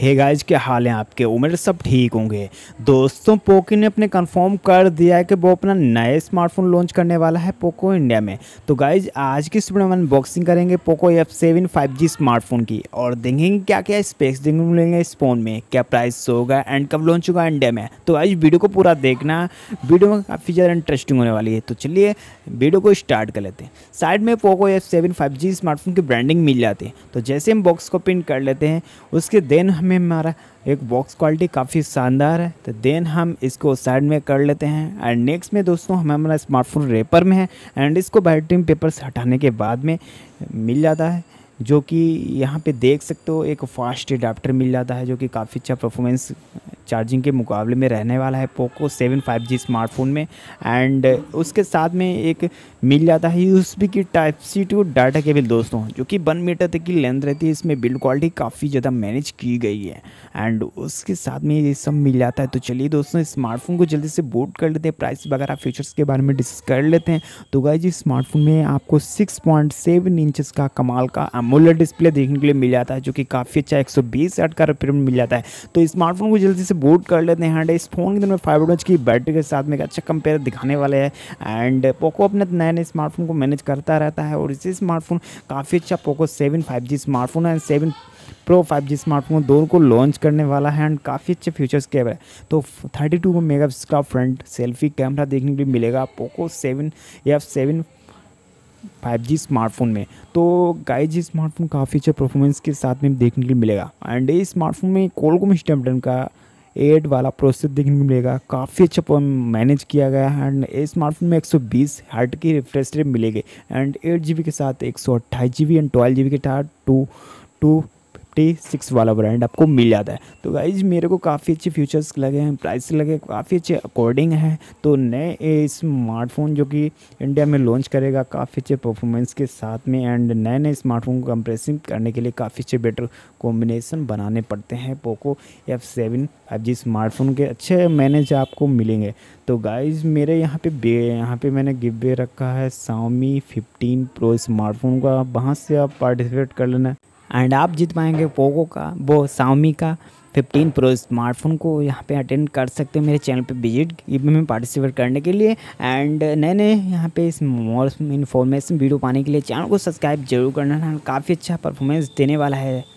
hey guys क्या हाल है आपके उम्र सब ठीक होंगे दोस्तों पोको ने अपने कंफर्म कर दिया है कि वो अपना नए स्मार्टफोन लॉन्च करने वाला है पोको इंडिया में तो गाइज आज की सुबह हम अनबॉक्सिंग करेंगे Poco F seven five G smartphone की और देखेंगे क्या क्या स्पेक्स देखने को मिलेंगे इस फ़ोन में क्या प्राइस होगा एंड कब लॉन्च होगा इंडिया में तो आज वीडियो को पूरा देखना वीडियो में काफ़ी ज़्यादा इंटरेस्टिंग होने वाली है तो चलिए वीडियो को स्टार्ट कर लेते हैं साइड में Poco F seven five G smartphone की ब्रांडिंग मिल जाती है तो जैसे हम बॉक्स को प्रिंट कर लेते हैं उसके देन हम में हमारा एक बॉक्स क्वालिटी काफ़ी शानदार है तो देन हम इसको साइड में कर लेते हैं एंड नेक्स्ट में दोस्तों हमें हमारा स्मार्टफोन रेपर में है एंड इसको बैटरी पेपर से हटाने के बाद में मिल जाता है जो कि यहाँ पे देख सकते हो एक फास्ट अडाप्टर मिल जाता है जो कि काफ़ी अच्छा परफॉर्मेंस चार्जिंग के मुकाबले में रहने वाला है Poco seven five G smartphone में एंड उसके साथ में एक मिल जाता है यूएसबी की type C to data cable दोस्तों जो कि वन मीटर तक की लेंथ रहती है इसमें बिल्ड क्वालिटी काफ़ी ज़्यादा मैनेज की गई है एंड उसके साथ में ये सब मिल जाता है तो चलिए दोस्तों स्मार्टफोन को जल्दी से बूट कर लेते हैं प्राइस वगैरह फीचर्स के बारे में डिस्कस कर लेते हैं तो गाय जी स्मार्टफोन में आपको सिक्स पॉइंट सेवन इंचज़ का कमाल का अमूल्य डिस्प्ले देखने के लिए मिल जाता है जो कि काफ़ी अच्छा एक सौ बीस का रिप्रेजेंट मिल जाता है तो स्मार्टफोन को जल्दी से बूट कर लेते हैं एंड इस फ़ोन के अंदर में फाइव की बैटरी तो के साथ में एक अच्छा कंपेयर दिखाने वाले हैं एंड पोको अपने नए नए स्मार्टफोन को मैनेज करता रहता है और इसी स्मार्टफोन काफ़ी अच्छा पोको सेवन फाइव स्मार्टफोन है सेवन प्रो 5G स्मार्टफोन दोनों को लॉन्च करने वाला है एंड काफ़ी अच्छे फीचर्स के है तो 32 टू मेगा का फ्रंट सेल्फी कैमरा देखने के लिए मिलेगा पोको 7 या 7 5G स्मार्टफोन में तो गाई जी स्मार्टफोन काफ़ी अच्छे परफॉर्मेंस के साथ में देखने के लिए मिलेगा एंड ये स्मार्टफोन में कोलकोम स्टैमडन का एट वाला प्रोसेसर देखने को मिलेगा काफ़ी अच्छा मैनेज किया गया है एंड इस स्मार्टफोन में 120 हर्ट की रिफ्रेश रेट मिलेगी एंड एट जी के साथ एक सौ अट्ठाईस G B and twelve G B के टू टू सिक्स वाला ब्रांड आपको मिल जाता है तो गाइज मेरे को काफ़ी अच्छे फ्यूचर्स लगे हैं प्राइस लगे काफ़ी अच्छे अकॉर्डिंग हैं तो नए स्मार्टफोन जो कि इंडिया में लॉन्च करेगा काफ़ी अच्छे परफॉर्मेंस के साथ में एंड नए नए स्मार्टफोन को कंप्रेसिंग करने के लिए काफ़ी अच्छे बेटर कॉम्बिनेसन बनाने पड़ते हैं Poco F seven five G smartphone के अच्छे मैनेज आपको मिलेंगे तो गाइज मेरे यहाँ पे बे यहाँ पे मैंने गिव रखा है साउमी 15 प्रो स्मार्टफोन का वहाँ से आप पार्टिसिपेट कर लेना एंड आप जीत पाएंगे पोगो का वो साउमी का 15 प्रो स्मार्टफोन को यहाँ पे अटेंड कर सकते हो मेरे चैनल पे विजिट में पार्टिसिपेट करने के लिए एंड नए नए यहाँ पे इस मोर इन्फॉर्मेशन वीडियो पाने के लिए चैनल को सब्सक्राइब जरूर करना काफ़ी अच्छा परफॉर्मेंस देने वाला है